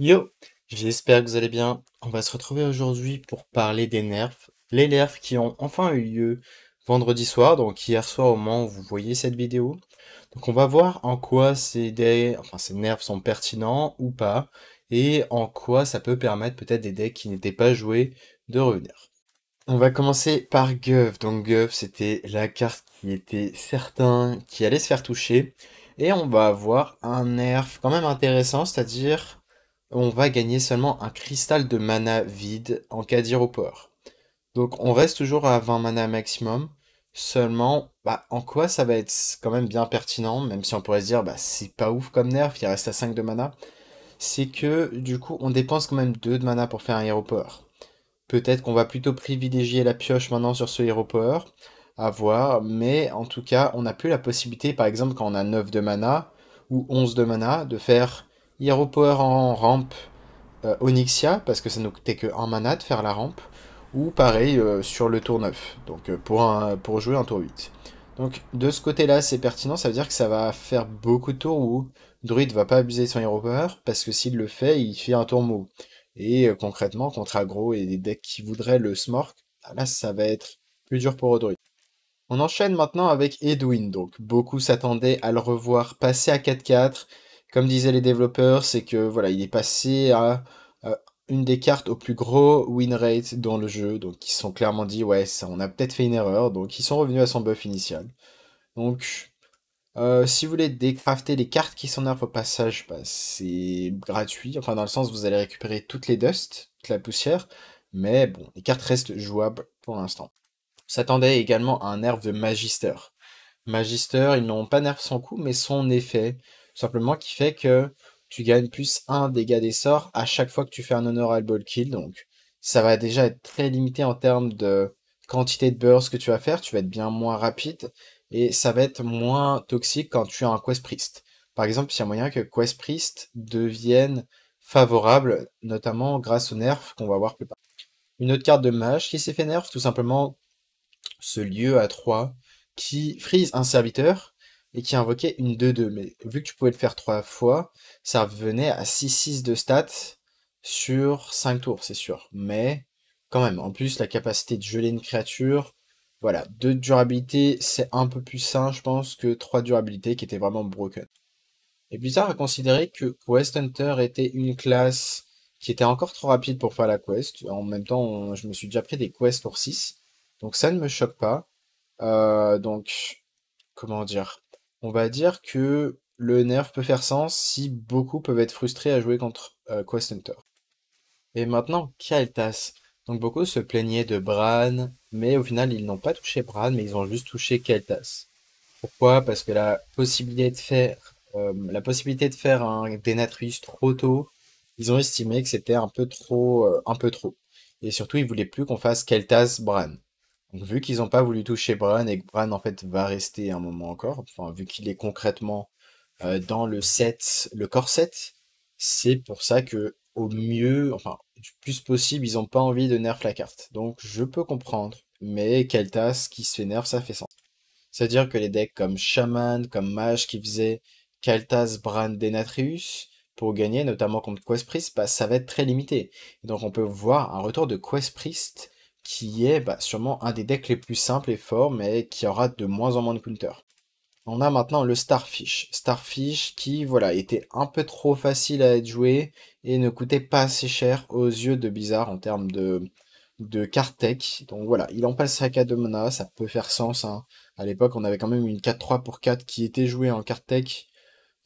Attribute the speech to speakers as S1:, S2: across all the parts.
S1: Yo, j'espère que vous allez bien. On va se retrouver aujourd'hui pour parler des nerfs, les nerfs qui ont enfin eu lieu vendredi soir, donc hier soir au moment où vous voyez cette vidéo. Donc on va voir en quoi ces, enfin ces nerfs sont pertinents ou pas, et en quoi ça peut permettre peut-être des decks qui n'étaient pas joués de revenir. On va commencer par Gov, Donc Gov c'était la carte qui était certain qui allait se faire toucher. Et on va avoir un nerf quand même intéressant, c'est-à-dire on va gagner seulement un cristal de mana vide en cas d'aéroport. Donc on reste toujours à 20 mana maximum. Seulement, bah, en quoi ça va être quand même bien pertinent, même si on pourrait se dire, bah, c'est pas ouf comme nerf, il reste à 5 de mana, c'est que du coup, on dépense quand même 2 de mana pour faire un aéroport. Peut-être qu'on va plutôt privilégier la pioche maintenant sur ce aéroport, à voir, mais en tout cas, on n'a plus la possibilité, par exemple, quand on a 9 de mana ou 11 de mana, de faire Hero Power en rampe euh, Onyxia, parce que ça nous coûtait que 1 mana de faire la rampe, ou pareil euh, sur le tour 9, donc euh, pour, pour jouer un tour 8. Donc de ce côté-là, c'est pertinent, ça veut dire que ça va faire beaucoup de tours où Druid va pas abuser son Hero Power, parce que s'il le fait, il fait un tour mou. Et concrètement, contre aggro et des decks qui voudraient le Smork, bah là ça va être plus dur pour Druid. On enchaîne maintenant avec Edwin, donc beaucoup s'attendaient à le revoir passer à 4-4, comme disaient les développeurs, c'est que voilà, il est passé à, euh, une des cartes au plus gros win rate dans le jeu. Donc ils se sont clairement dit ouais, ça, on a peut-être fait une erreur. Donc ils sont revenus à son buff initial. Donc euh, si vous voulez décrafter les cartes qui s'énervent au passage, bah, c'est gratuit. Enfin dans le sens vous allez récupérer toutes les dusts, toute la poussière. Mais bon, les cartes restent jouables pour l'instant. S'attendait également à un nerf de Magister. Magister, ils n'ont pas nerf sans coup, mais son effet. Tout simplement qui fait que tu gagnes plus un dégât des sorts à chaque fois que tu fais un honorable kill. Donc ça va déjà être très limité en termes de quantité de burst que tu vas faire. Tu vas être bien moins rapide et ça va être moins toxique quand tu as un quest priest. Par exemple, il y a moyen que quest priest devienne favorable, notamment grâce au nerf qu'on va voir plus tard. Une autre carte de mage qui s'est fait nerf, tout simplement ce lieu à 3 qui freeze un serviteur et qui invoquait une 2-2. Mais vu que tu pouvais le faire trois fois, ça revenait à 6-6 de stats sur 5 tours, c'est sûr. Mais quand même, en plus, la capacité de geler une créature, voilà, 2 durabilité, c'est un peu plus sain, je pense, que 3 durabilité qui était vraiment broken. Et bizarre à considérer que Quest Hunter était une classe qui était encore trop rapide pour faire la quest. En même temps, je me suis déjà pris des quests pour 6. Donc ça ne me choque pas. Euh, donc, comment dire on va dire que le nerf peut faire sens si beaucoup peuvent être frustrés à jouer contre euh, Quest Hunter. Et maintenant, Keltas. Donc beaucoup se plaignaient de Bran, mais au final ils n'ont pas touché Bran, mais ils ont juste touché Keltas. Pourquoi Parce que la possibilité de faire, euh, la possibilité de faire un Dénatrice trop tôt, ils ont estimé que c'était un peu trop, euh, un peu trop. Et surtout ils voulaient plus qu'on fasse Keltas Bran vu qu'ils n'ont pas voulu toucher Bran et que Bran en fait va rester un moment encore, enfin, vu qu'il est concrètement euh, dans le set, le corset, c'est pour ça que au mieux, enfin du plus possible, ils n'ont pas envie de nerf la carte. Donc je peux comprendre, mais Keltas qui se fait nerf, ça fait sens. C'est-à-dire que les decks comme Shaman, comme Mage qui faisaient Kaltas, Bran Denatrius pour gagner, notamment contre Quest Priest, bah, ça va être très limité. donc on peut voir un retour de Quest Priest qui est bah, sûrement un des decks les plus simples et forts, mais qui aura de moins en moins de counters. On a maintenant le Starfish. Starfish qui, voilà, était un peu trop facile à être joué et ne coûtait pas assez cher aux yeux de Bizarre en termes de, de carte tech. Donc voilà, il en passe à 4 de mana, ça peut faire sens. Hein. À l'époque, on avait quand même une 4-3 pour 4 qui était jouée en carte tech,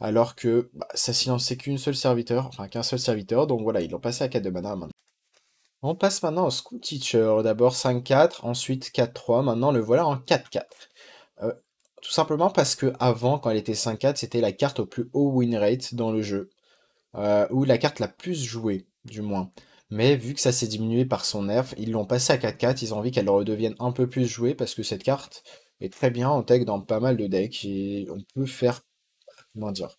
S1: alors que ça bah, ça silençait qu'une seule serviteur, enfin qu'un seul serviteur. Donc voilà, il en passait à 4 de mana maintenant. On passe maintenant au School Teacher. D'abord 5-4, ensuite 4-3, maintenant le voilà en 4-4. Euh, tout simplement parce que avant, quand elle était 5-4, c'était la carte au plus haut win rate dans le jeu. Euh, ou la carte la plus jouée, du moins. Mais vu que ça s'est diminué par son nerf, ils l'ont passé à 4-4, ils ont envie qu'elle redevienne un peu plus jouée parce que cette carte est très bien en tech dans pas mal de decks et on peut faire. Comment dire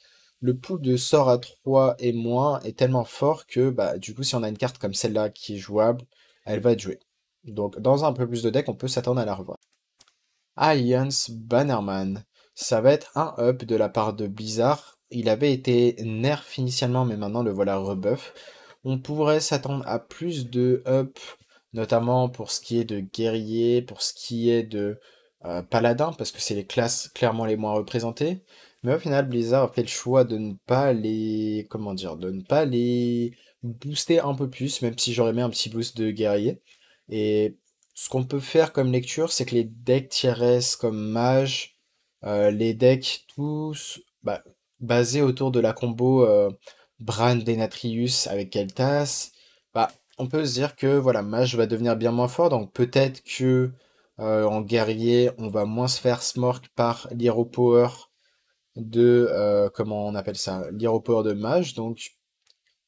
S1: le pool de sort à 3 et moins est tellement fort que bah, du coup, si on a une carte comme celle-là qui est jouable, elle va être jouée. Donc dans un peu plus de deck, on peut s'attendre à la revoir. Alliance Bannerman. Ça va être un up de la part de Blizzard. Il avait été nerf initialement, mais maintenant le voilà rebuff. On pourrait s'attendre à plus de up, notamment pour ce qui est de guerrier, pour ce qui est de euh, paladins, paladin, parce que c'est les classes clairement les moins représentées. Mais au final, Blizzard a fait le choix de ne pas les, comment dire, de ne pas les booster un peu plus, même si j'aurais mis un petit boost de guerrier. Et ce qu'on peut faire comme lecture, c'est que les decks tier comme mage, euh, les decks tous bah, basés autour de la combo euh, Bran Denatrius avec Keltas, bah, on peut se dire que voilà, mage va devenir bien moins fort, donc peut-être que euh, en guerrier, on va moins se faire smork par l'Hero Power de, euh, comment on appelle ça, l'aéroport de mage. Donc,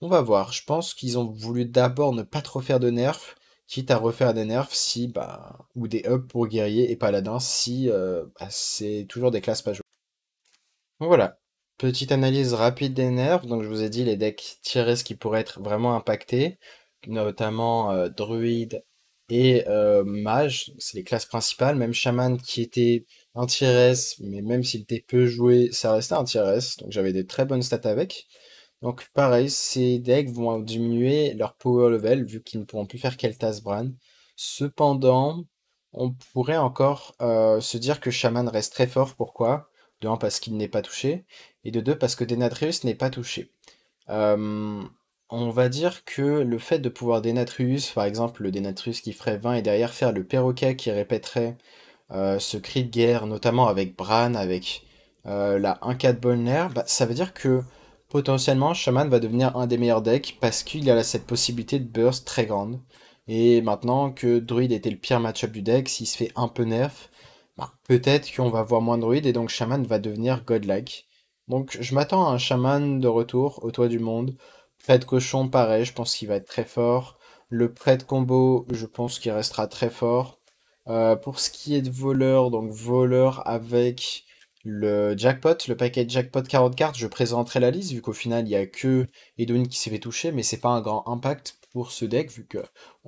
S1: on va voir. Je pense qu'ils ont voulu d'abord ne pas trop faire de nerfs, quitte à refaire des nerfs si, bah, ou des hubs pour guerrier et paladins, si euh, bah, c'est toujours des classes pas jouées. Voilà. Petite analyse rapide des nerfs. Donc, je vous ai dit les decks tirés, qui pourrait être vraiment impacté, notamment euh, druide et mage. C'est les classes principales. Même chaman qui était un tier mais même s'il était peu joué, ça restait un tier donc j'avais des très bonnes stats avec. Donc pareil, ces decks vont diminuer leur power level vu qu'ils ne pourront plus faire Keltas Bran. Cependant, on pourrait encore euh, se dire que Shaman reste très fort. Pourquoi De un, parce qu'il n'est pas touché, et de deux, parce que Denatrius n'est pas touché. Euh, on va dire que le fait de pouvoir Denatrius, par exemple le Denatrius qui ferait 20 et derrière faire le perroquet qui répéterait euh, ce cri de guerre, notamment avec Bran, avec euh, la 1-4 Bolner, bah, ça veut dire que potentiellement Shaman va devenir un des meilleurs decks parce qu'il a cette possibilité de burst très grande. Et maintenant que Druid était le pire matchup du deck, s'il se fait un peu nerf, bah, peut-être qu'on va voir moins de Druid et donc Shaman va devenir godlike. Donc je m'attends à un Shaman de retour au toit du monde. de cochon, pareil, je pense qu'il va être très fort. Le prêt de combo, je pense qu'il restera très fort. Euh, pour ce qui est de voleur, donc voleur avec le jackpot, le paquet jackpot 40 cartes, je présenterai la liste vu qu'au final il n'y a que Edwin qui s'est fait toucher, mais c'est pas un grand impact pour ce deck vu que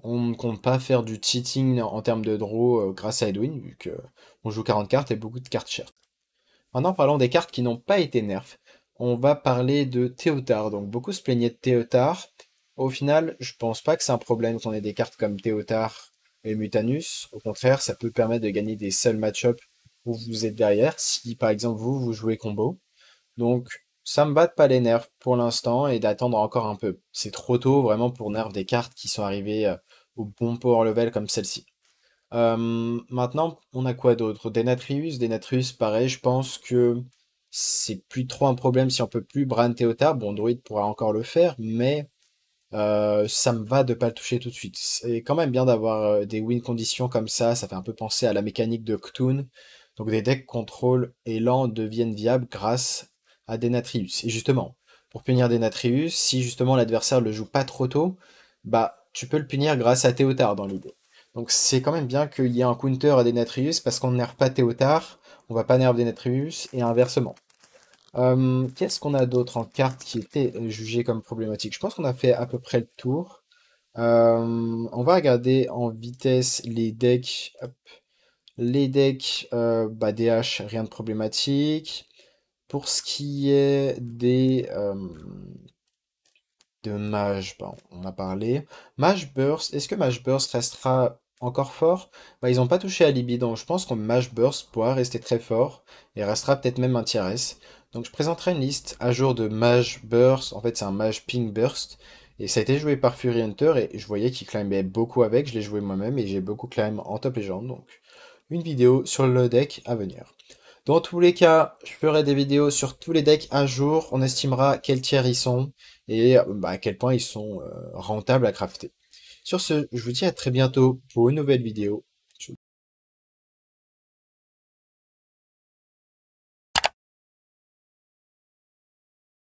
S1: on ne compte pas faire du cheating en termes de draw euh, grâce à Edwin vu qu'on joue 40 cartes et beaucoup de cartes chères. Maintenant parlons des cartes qui n'ont pas été nerfs, On va parler de Théotard. Donc beaucoup se plaignaient de Théotard. Au final, je pense pas que c'est un problème quand on ait des cartes comme Théotard et Mutanus, au contraire, ça peut permettre de gagner des seuls match-up où vous êtes derrière, si par exemple vous, vous jouez combo. Donc ça me bat pas les nerfs pour l'instant et d'attendre encore un peu. C'est trop tôt vraiment pour nerf des cartes qui sont arrivées euh, au bon power level comme celle-ci. Euh, maintenant, on a quoi d'autre Denatrius, Denatrius, pareil, je pense que c'est plus trop un problème si on peut plus. Bran Théotard, bon, Druid pourra encore le faire, mais euh, ça me va de pas le toucher tout de suite. C'est quand même bien d'avoir euh, des win conditions comme ça, ça fait un peu penser à la mécanique de Ktoon. Donc des decks contrôle et lent deviennent viables grâce à Denatrius. Et justement, pour punir Denatrius, si justement l'adversaire le joue pas trop tôt, bah tu peux le punir grâce à Théotard dans l'idée. Donc c'est quand même bien qu'il y ait un counter à Denatrius parce qu'on nerve pas Théotard, on va pas nerve Denatrius et inversement. Qu'est-ce qu'on a d'autre en carte qui était euh, jugé comme problématique Je pense qu'on a fait à peu près le tour. on va regarder en vitesse les decks. Les decks euh, bah, DH, rien de problématique. Pour ce qui est des de Mage, bon on a parlé. Mage Burst, est-ce que Mage Burst restera encore fort? Bah, ils n'ont pas touché à Libye, donc je pense qu'on Mage Burst pourra rester très fort et restera peut-être même un S. Donc je présenterai une liste à jour de Mage Burst, en fait c'est un Mage Ping Burst, et ça a été joué par Fury Hunter, et je voyais qu'il climbait beaucoup avec, je l'ai joué moi-même, et j'ai beaucoup climb en top légende, donc une vidéo sur le deck à venir. Dans tous les cas, je ferai des vidéos sur tous les decks un jour, on estimera quels tiers ils sont, et bah, à quel point ils sont euh, rentables à crafter. Sur ce, je vous dis à très bientôt pour une nouvelle vidéo